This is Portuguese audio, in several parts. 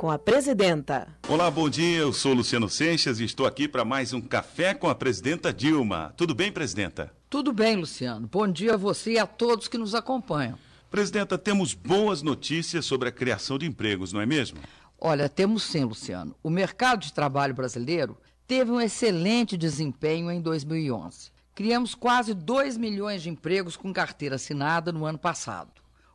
com a presidenta. Olá, bom dia. Eu sou Luciano Seixas e estou aqui para mais um Café com a presidenta Dilma. Tudo bem, presidenta? Tudo bem, Luciano. Bom dia a você e a todos que nos acompanham. Presidenta, temos boas notícias sobre a criação de empregos, não é mesmo? Olha, temos sim, Luciano. O mercado de trabalho brasileiro teve um excelente desempenho em 2011. Criamos quase 2 milhões de empregos com carteira assinada no ano passado.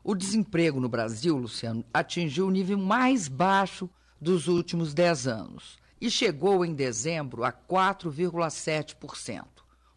O desemprego no Brasil, Luciano, atingiu o nível mais baixo dos últimos 10 anos e chegou em dezembro a 4,7%,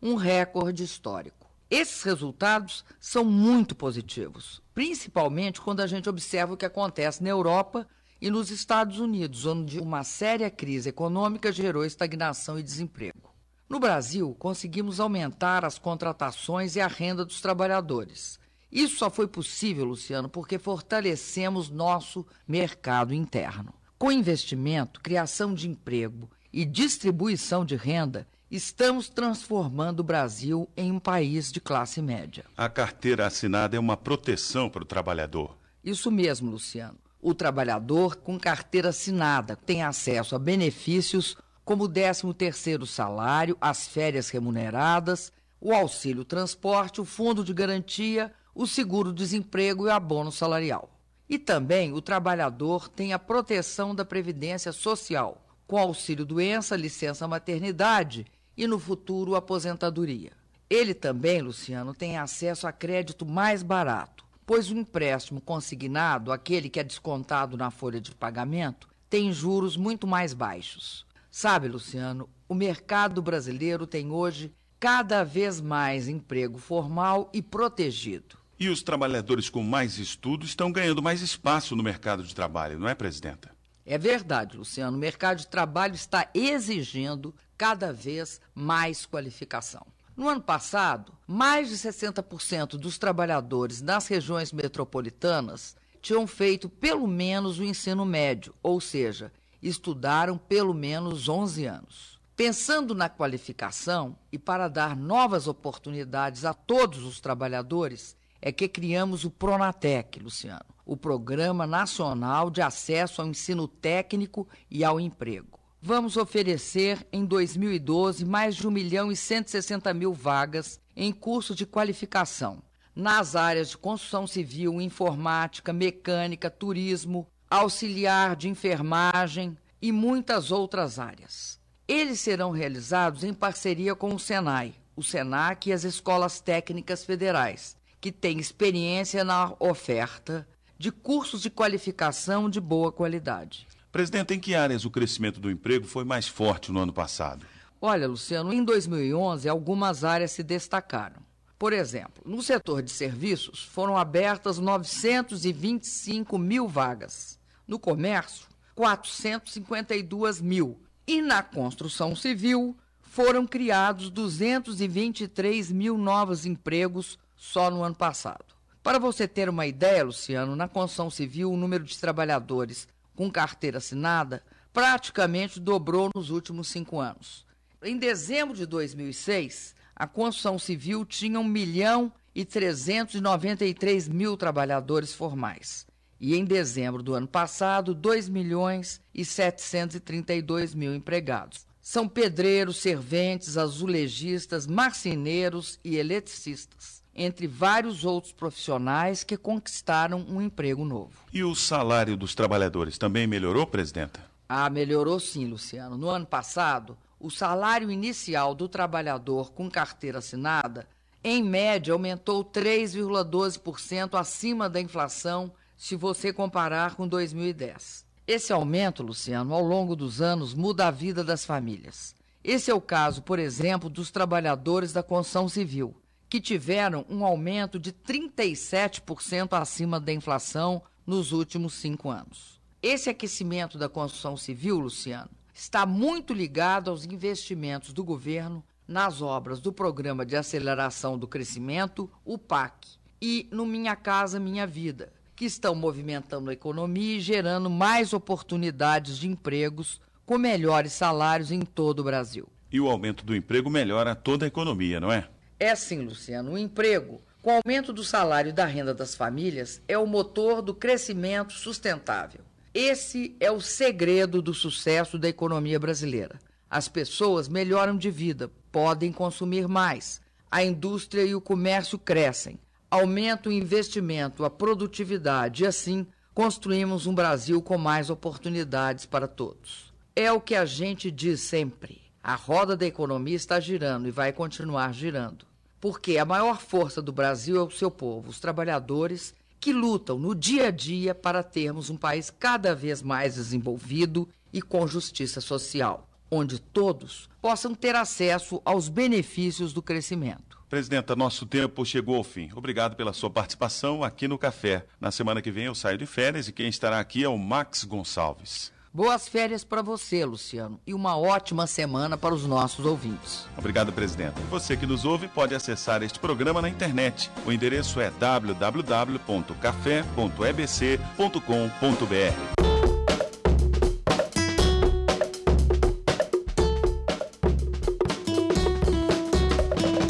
um recorde histórico. Esses resultados são muito positivos, principalmente quando a gente observa o que acontece na Europa e nos Estados Unidos, onde uma séria crise econômica gerou estagnação e desemprego. No Brasil, conseguimos aumentar as contratações e a renda dos trabalhadores isso só foi possível, Luciano, porque fortalecemos nosso mercado interno. Com investimento, criação de emprego e distribuição de renda, Estamos transformando o Brasil em um país de classe média. A carteira assinada é uma proteção para o trabalhador. Isso mesmo, Luciano. O trabalhador com carteira assinada tem acesso a benefícios como o 13º salário, as férias remuneradas, o auxílio transporte, o fundo de garantia, o seguro-desemprego e o abono salarial. E também o trabalhador tem a proteção da Previdência Social, com auxílio-doença, licença-maternidade e, no futuro, aposentadoria. Ele também, Luciano, tem acesso a crédito mais barato, pois o empréstimo consignado, aquele que é descontado na folha de pagamento, tem juros muito mais baixos. Sabe, Luciano, o mercado brasileiro tem hoje cada vez mais emprego formal e protegido. E os trabalhadores com mais estudo estão ganhando mais espaço no mercado de trabalho, não é, presidenta? É verdade, Luciano. O mercado de trabalho está exigindo cada vez mais qualificação. No ano passado, mais de 60% dos trabalhadores nas regiões metropolitanas tinham feito pelo menos o ensino médio, ou seja, estudaram pelo menos 11 anos. Pensando na qualificação e para dar novas oportunidades a todos os trabalhadores, é que criamos o Pronatec, Luciano, o Programa Nacional de Acesso ao Ensino Técnico e ao Emprego. Vamos oferecer, em 2012, mais de 1 milhão e 160 mil vagas em curso de qualificação nas áreas de construção civil, informática, mecânica, turismo, auxiliar de enfermagem e muitas outras áreas. Eles serão realizados em parceria com o SENAI, o SENAC e as escolas técnicas federais, que tem experiência na oferta de cursos de qualificação de boa qualidade. Presidente, em que áreas o crescimento do emprego foi mais forte no ano passado? Olha, Luciano, em 2011 algumas áreas se destacaram. Por exemplo, no setor de serviços foram abertas 925 mil vagas, no comércio, 452 mil e na construção civil foram criados 223 mil novos empregos só no ano passado. Para você ter uma ideia, Luciano, na construção civil, o número de trabalhadores com carteira assinada praticamente dobrou nos últimos cinco anos. Em dezembro de 2006, a construção civil tinha 1 milhão e 393 mil trabalhadores formais. E em dezembro do ano passado, 2 milhões e 732 mil empregados. São pedreiros, serventes, azulejistas, marceneiros e eletricistas entre vários outros profissionais que conquistaram um emprego novo. E o salário dos trabalhadores também melhorou, presidenta? Ah, melhorou sim, Luciano. No ano passado, o salário inicial do trabalhador com carteira assinada, em média, aumentou 3,12% acima da inflação, se você comparar com 2010. Esse aumento, Luciano, ao longo dos anos muda a vida das famílias. Esse é o caso, por exemplo, dos trabalhadores da construção civil, que tiveram um aumento de 37% acima da inflação nos últimos cinco anos. Esse aquecimento da construção civil, Luciano, está muito ligado aos investimentos do governo nas obras do Programa de Aceleração do Crescimento, o PAC, e no Minha Casa Minha Vida, que estão movimentando a economia e gerando mais oportunidades de empregos com melhores salários em todo o Brasil. E o aumento do emprego melhora toda a economia, não é? É sim, Luciano, o emprego, com o aumento do salário e da renda das famílias, é o motor do crescimento sustentável. Esse é o segredo do sucesso da economia brasileira. As pessoas melhoram de vida, podem consumir mais. A indústria e o comércio crescem. Aumenta o investimento, a produtividade e, assim, construímos um Brasil com mais oportunidades para todos. É o que a gente diz sempre. A roda da economia está girando e vai continuar girando porque a maior força do Brasil é o seu povo, os trabalhadores que lutam no dia a dia para termos um país cada vez mais desenvolvido e com justiça social, onde todos possam ter acesso aos benefícios do crescimento. Presidenta, nosso tempo chegou ao fim. Obrigado pela sua participação aqui no Café. Na semana que vem eu saio de férias e quem estará aqui é o Max Gonçalves. Boas férias para você, Luciano, e uma ótima semana para os nossos ouvintes. Obrigado, presidente. Você que nos ouve pode acessar este programa na internet. O endereço é www.café.ebc.com.br.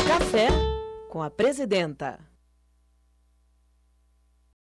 Café com a presidenta.